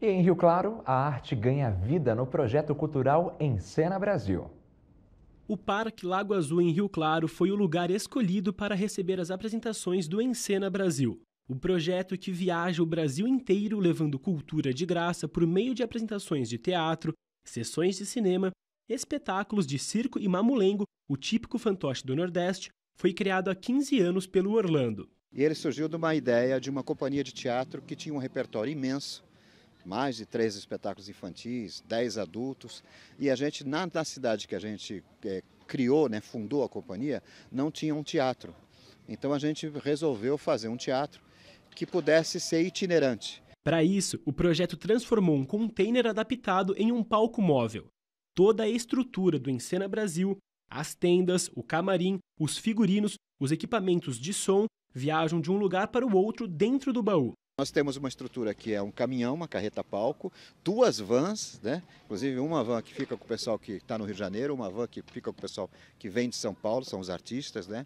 E em Rio Claro, a arte ganha vida no projeto cultural Em Cena Brasil. O Parque Lago Azul em Rio Claro foi o lugar escolhido para receber as apresentações do Encena Brasil, o projeto que viaja o Brasil inteiro levando cultura de graça por meio de apresentações de teatro, sessões de cinema, espetáculos de circo e mamulengo, o típico fantoche do Nordeste, foi criado há 15 anos pelo Orlando. E ele surgiu de uma ideia de uma companhia de teatro que tinha um repertório imenso mais de três espetáculos infantis, dez adultos. E a gente, na, na cidade que a gente é, criou, né, fundou a companhia, não tinha um teatro. Então a gente resolveu fazer um teatro que pudesse ser itinerante. Para isso, o projeto transformou um container adaptado em um palco móvel. Toda a estrutura do Encena Brasil, as tendas, o camarim, os figurinos, os equipamentos de som viajam de um lugar para o outro dentro do baú. Nós temos uma estrutura que é um caminhão, uma carreta palco, duas vans, né? inclusive uma van que fica com o pessoal que está no Rio de Janeiro, uma van que fica com o pessoal que vem de São Paulo, são os artistas, né?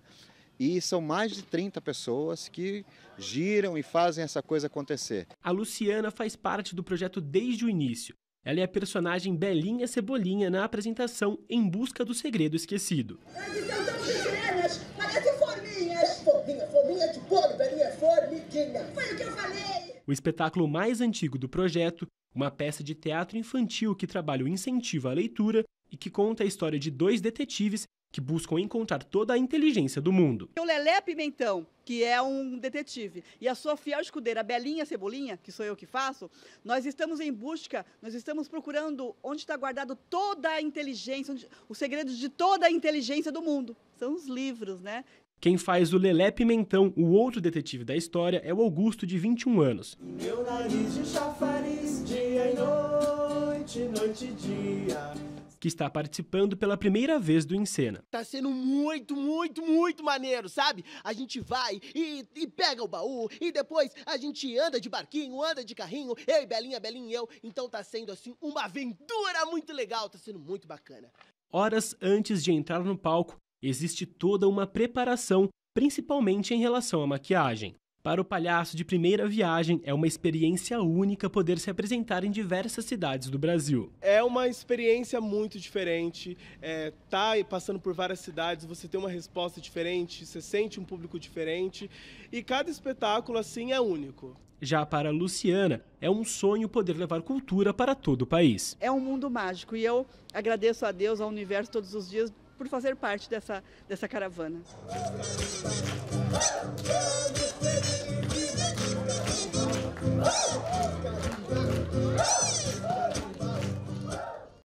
E são mais de 30 pessoas que giram e fazem essa coisa acontecer. A Luciana faz parte do projeto desde o início. Ela é a personagem Belinha Cebolinha na apresentação Em Busca do Segredo Esquecido fobinha, fobinha de bolo, velhinha formiguinha. Foi o que eu falei. O espetáculo mais antigo do projeto, uma peça de teatro infantil que trabalha o incentivo à leitura e que conta a história de dois detetives que buscam encontrar toda a inteligência do mundo. O Lelé Pimentão, que é um detetive, e a sua fiel escudeira, a Belinha Cebolinha, que sou eu que faço, nós estamos em busca, nós estamos procurando onde está guardado toda a inteligência, onde, os segredos de toda a inteligência do mundo. São os livros, né? Quem faz o Lelé Pimentão, o outro detetive da história, é o Augusto, de 21 anos. Meu nariz de chafariz, dia e noite, noite e dia. Que está participando pela primeira vez do Encena. Tá sendo muito, muito, muito maneiro, sabe? A gente vai e, e pega o baú, e depois a gente anda de barquinho, anda de carrinho, eu e Belinha, Belinha e eu. Então tá sendo assim uma aventura muito legal, tá sendo muito bacana. Horas antes de entrar no palco, existe toda uma preparação, principalmente em relação à maquiagem. Para o palhaço de primeira viagem, é uma experiência única poder se apresentar em diversas cidades do Brasil. É uma experiência muito diferente. É, tá passando por várias cidades, você tem uma resposta diferente, você sente um público diferente e cada espetáculo assim é único. Já para Luciana, é um sonho poder levar cultura para todo o país. É um mundo mágico e eu agradeço a Deus, ao universo todos os dias por fazer parte dessa, dessa caravana.